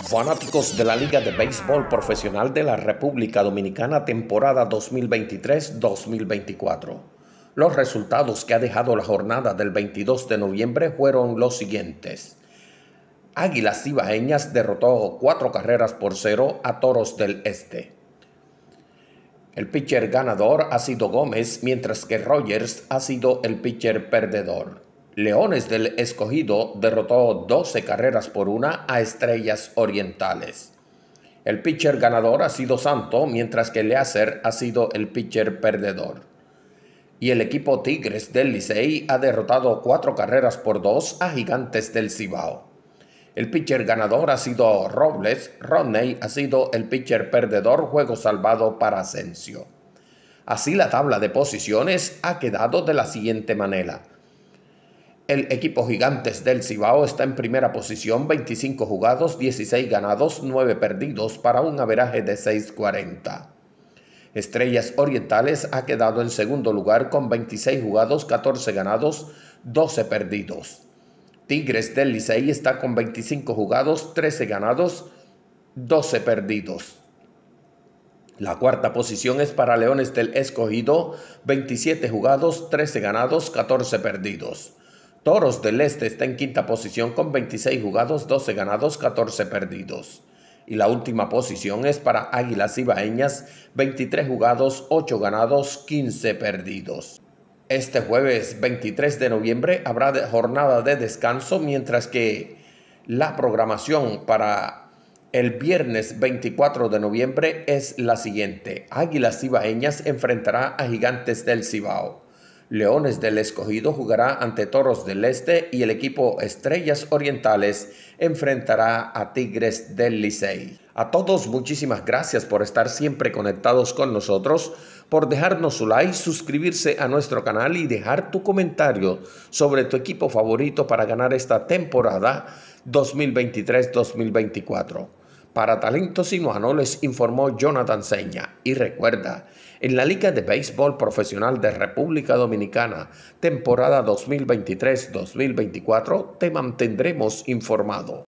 Fanáticos de la Liga de Béisbol Profesional de la República Dominicana temporada 2023-2024. Los resultados que ha dejado la jornada del 22 de noviembre fueron los siguientes. Águilas Ibaeñas derrotó cuatro carreras por cero a Toros del Este. El pitcher ganador ha sido Gómez, mientras que Rogers ha sido el pitcher perdedor. Leones del Escogido derrotó 12 carreras por una a Estrellas Orientales. El pitcher ganador ha sido Santo, mientras que Leacer ha sido el pitcher perdedor. Y el equipo Tigres del Licey ha derrotado 4 carreras por 2 a Gigantes del Cibao. El pitcher ganador ha sido Robles, Rodney ha sido el pitcher perdedor, juego salvado para Asensio. Así la tabla de posiciones ha quedado de la siguiente manera. El equipo Gigantes del Cibao está en primera posición, 25 jugados, 16 ganados, 9 perdidos para un averaje de 6.40. Estrellas Orientales ha quedado en segundo lugar con 26 jugados, 14 ganados, 12 perdidos. Tigres del Licey está con 25 jugados, 13 ganados, 12 perdidos. La cuarta posición es para Leones del Escogido, 27 jugados, 13 ganados, 14 perdidos. Toros del Este está en quinta posición con 26 jugados, 12 ganados, 14 perdidos. Y la última posición es para Águilas Ibaeñas, 23 jugados, 8 ganados, 15 perdidos. Este jueves 23 de noviembre habrá jornada de descanso, mientras que la programación para el viernes 24 de noviembre es la siguiente. Águilas Ibaeñas enfrentará a Gigantes del Cibao. Leones del Escogido jugará ante Toros del Este y el equipo Estrellas Orientales enfrentará a Tigres del Licey. A todos muchísimas gracias por estar siempre conectados con nosotros, por dejarnos su like, suscribirse a nuestro canal y dejar tu comentario sobre tu equipo favorito para ganar esta temporada 2023-2024. Para Talentos Sinuano les informó Jonathan Seña. Y recuerda, en la Liga de Béisbol Profesional de República Dominicana, temporada 2023-2024, te mantendremos informado.